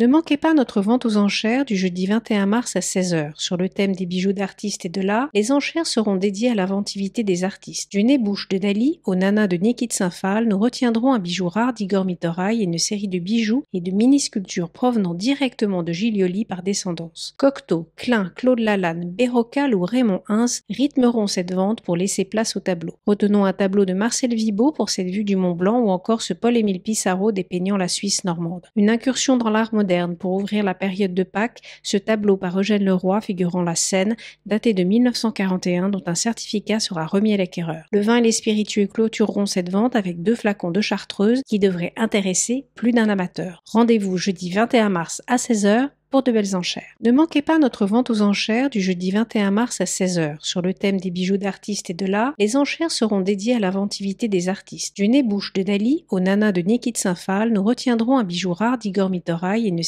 Ne manquez pas notre vente aux enchères du jeudi 21 mars à 16h. Sur le thème des bijoux d'artistes et de l'art, les enchères seront dédiées à l'inventivité des artistes. Du nez-bouche de Dali au nana de Nikit saint nous retiendrons un bijou rare d'Igor Mitoraï et une série de bijoux et de mini-sculptures provenant directement de Gilioli par descendance. Cocteau, Klein, Claude Lalanne, Bérocal ou Raymond Hins rythmeront cette vente pour laisser place au tableau. Retenons un tableau de Marcel Vibot pour cette vue du Mont Blanc ou encore ce Paul-Émile Pissarro dépeignant la Suisse normande. Une incursion dans l'art moderne pour ouvrir la période de Pâques, ce tableau par Eugène Leroy figurant la scène, daté de 1941, dont un certificat sera remis à l'acquéreur. Le vin et les spiritueux clôtureront cette vente avec deux flacons de chartreuse qui devraient intéresser plus d'un amateur. Rendez-vous jeudi 21 mars à 16h pour de belles enchères. Ne manquez pas notre vente aux enchères du jeudi 21 mars à 16h sur le thème des bijoux d'artistes et de l'art. Les enchères seront dédiées à l'inventivité des artistes. Du nez-bouche de Dali au nana de Nikit Saint-Phal, nous retiendrons un bijou rare d'Igor Mitoraï et une